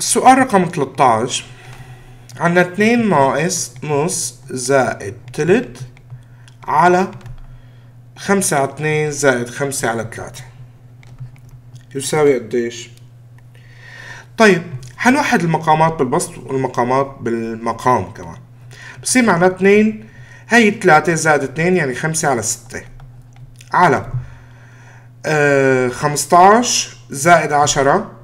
السؤال رقم 13 عنا اتنين ناقص نص زائد تلت على خمسة على اتنين زائد خمسة على تلاتة يساوي قديش؟ طيب حنوحد المقامات بالبسط والمقامات بالمقام كمان بصير معنا اتنين هي تلاتة زائد اتنين يعني خمسة على ستة على 15 آه، زائد عشرة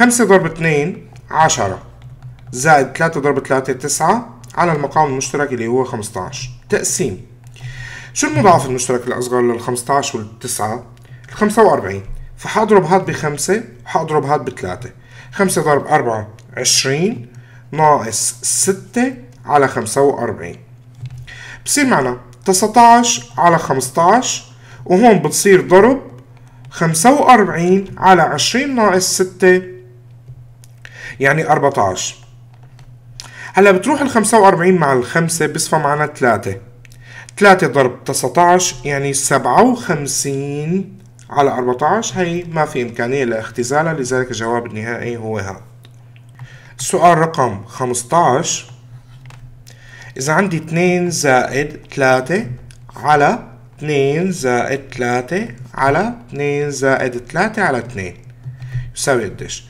5 ضرب 2 10 زائد 3 ضرب 3 9 على المقام المشترك اللي هو 15 تقسيم شو المضاعف المشترك الأصغر لل 15 وال 9 ال 45 فحأضرب هاد بخمسة وحأضرب هاد بثلاثة خمسة ضرب أربعة عشرين ناقص ستة على خمسة وأربعين بصير معنا تسعتاش على خمستاش وهون بتصير ضرب خمسة وأربعين على عشرين ناقص ستة يعني 14 هلا بتروح ال 45 مع ال 5 بيصفى معنا 3 3 ضرب 19 يعني 57 على 14 هي ما في إمكانية لاختزالها لذلك الجواب النهائي هو هذا السؤال رقم 15 إذا عندي 2 زائد 3 على 2 زائد 3 على 2 زائد 3 على 2 يساوي قديش؟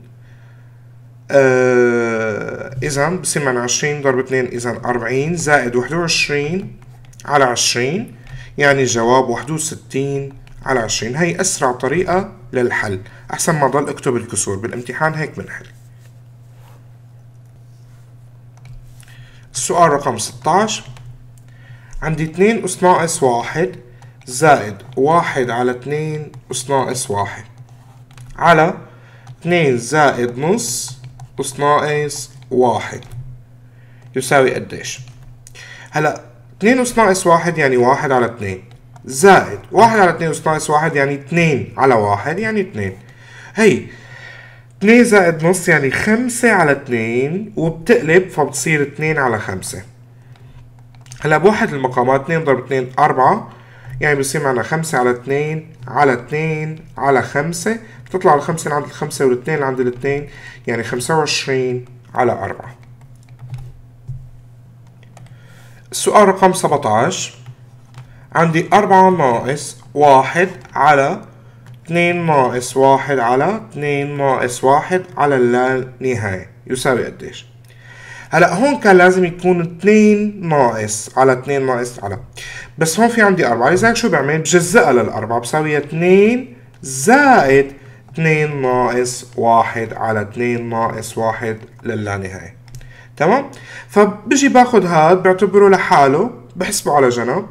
آه، اذا بصير معنا 20 ضرب 2 اذا 40 زائد 21 على 20 يعني الجواب 61 على 20 هي اسرع طريقه للحل احسن ما ضل اكتب الكسور بالامتحان هيك بنحل السؤال رقم 16 عندي 2 أس ناقص 1 زائد 1 على 2 أس ناقص 1 على 2 زائد نص اس ناقص واحد يساوي قديش هلا 2 اس ناقص واحد يعني واحد على 2 زائد واحد على 2 اس ناقص واحد يعني 2 على واحد يعني 2 هي 2 زائد نص يعني 5 على 2 وبتقلب فبتصير 2 على 5 هلا بوحد المقامات 2 ضرب 2 4 يعني بصير معنا 5 على 2 على 2 على 5 بتطلع الخمسة عند الخمسة والاثنين عند الاثنين يعني خمسة وعشرين على أربعة السؤال رقم 17 عندي أربعة ناقص واحد على 2 ناقص واحد على 2 ناقص واحد على اللانهاية يساوي قديش هلا هون كان لازم يكون اتنين ناقص على اتنين ناقص على بس هون في عندي أربعة لذلك شو بعمل بجزئها للأربعة بساويها اتنين زائد 2 ناقص 1 على 2 ناقص 1 للانهاية تمام فبجي باخد هاد بعتبره لحاله بحسبه على جنب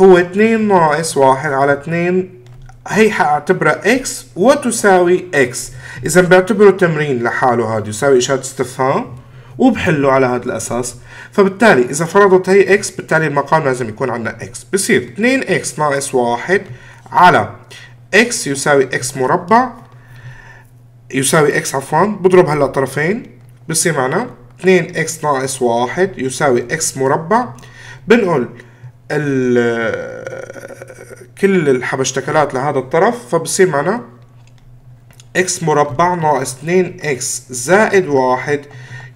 هو 2 ناقص 1 على 2 هي حاعتبرها x وتساوي x اذا بعتبره تمرين لحاله هاد يساوي اشارة استفهام وبحله على هذا الاساس فبالتالي اذا فرضت هي x بالتالي المقام لازم يكون عندنا x بصير 2 x ناقص 1 على x يساوي x مربع يساوي x عفوا بضرب هلا طرفين بصير معنا 2x ناقص 1 يساوي x مربع بنقل كل الحبشتكلات لهذا الطرف فبصير معنا x مربع ناقص 2x زائد 1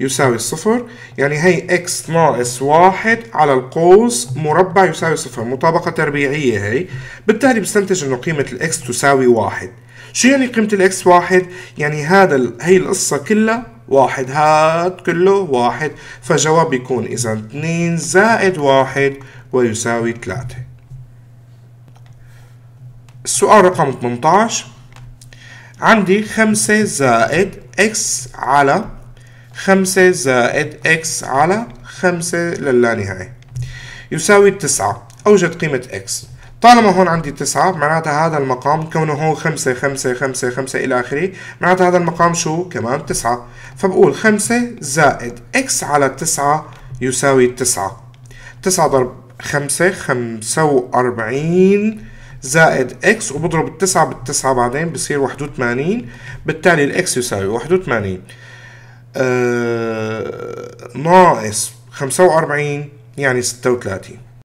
يساوي الصفر يعني هي اكس ناقص واحد على القوس مربع يساوي صفر مطابقة تربيعية هي بالتالي بستنتج انه قيمة الاكس تساوي واحد شو يعني قيمة الاكس واحد؟ يعني هذا هي القصة كلها واحد هاد كله واحد فجواب بيكون اذا 2 زائد واحد ويساوي ثلاثة السؤال رقم 18 عندي خمسة زائد اكس على خمسة زائد x على خمسة للانهاية يساوي تسعة أوجد قيمة x طالما هون عندي تسعة معناتها هذا المقام كونه هو خمسة خمسة خمسة خمسة إلى آخره معناتها هذا المقام شو كمان تسعة فبقول خمسة زائد x على تسعة يساوي تسعة تسعة ضرب خمسة خمسة وأربعين زائد x وبضرب التسعة بالتسعة بعدين بصير واحد وثمانين بالتالي x يساوي واحد وثمانين آه، ناقص 45 يعني 36